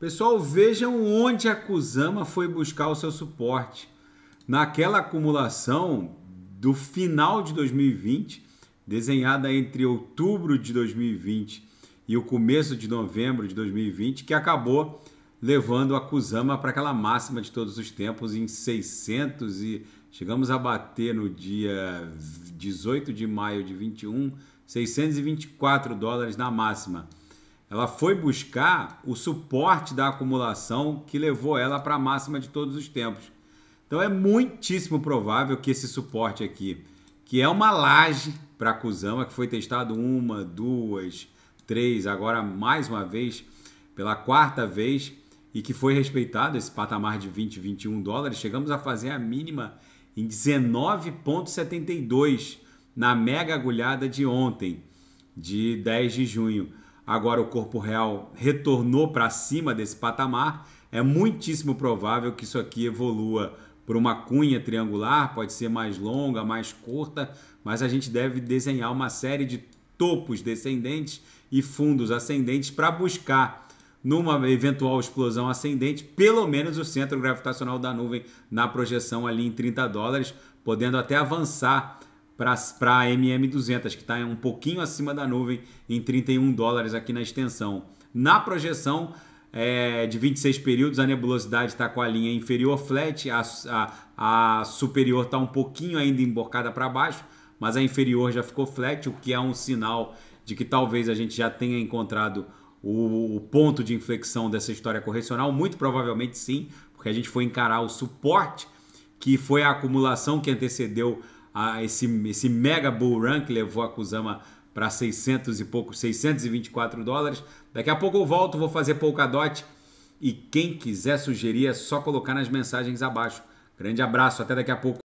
Pessoal, vejam onde a Kusama foi buscar o seu suporte. Naquela acumulação do final de 2020, desenhada entre outubro de 2020 e o começo de novembro de 2020, que acabou levando a Kusama para aquela máxima de todos os tempos em 600 e chegamos a bater no dia 18 de maio de 21 624 dólares na máxima ela foi buscar o suporte da acumulação que levou ela para a máxima de todos os tempos. Então é muitíssimo provável que esse suporte aqui, que é uma laje para a Kusama, é que foi testado uma, duas, três, agora mais uma vez, pela quarta vez, e que foi respeitado esse patamar de 20, 21 dólares, chegamos a fazer a mínima em 19,72 na mega agulhada de ontem, de 10 de junho agora o corpo real retornou para cima desse patamar, é muitíssimo provável que isso aqui evolua para uma cunha triangular, pode ser mais longa, mais curta, mas a gente deve desenhar uma série de topos descendentes e fundos ascendentes para buscar numa eventual explosão ascendente, pelo menos o centro gravitacional da nuvem na projeção ali em 30 dólares, podendo até avançar para a MM200, que está um pouquinho acima da nuvem, em 31 dólares aqui na extensão. Na projeção é, de 26 períodos, a nebulosidade está com a linha inferior flat, a, a, a superior está um pouquinho ainda embocada para baixo, mas a inferior já ficou flat, o que é um sinal de que talvez a gente já tenha encontrado o, o ponto de inflexão dessa história correcional. Muito provavelmente sim, porque a gente foi encarar o suporte que foi a acumulação que antecedeu a esse, esse mega bull run que levou a Kusama para 600 e pouco, 624 dólares. Daqui a pouco eu volto, vou fazer Polkadot e quem quiser sugerir é só colocar nas mensagens abaixo. Grande abraço, até daqui a pouco.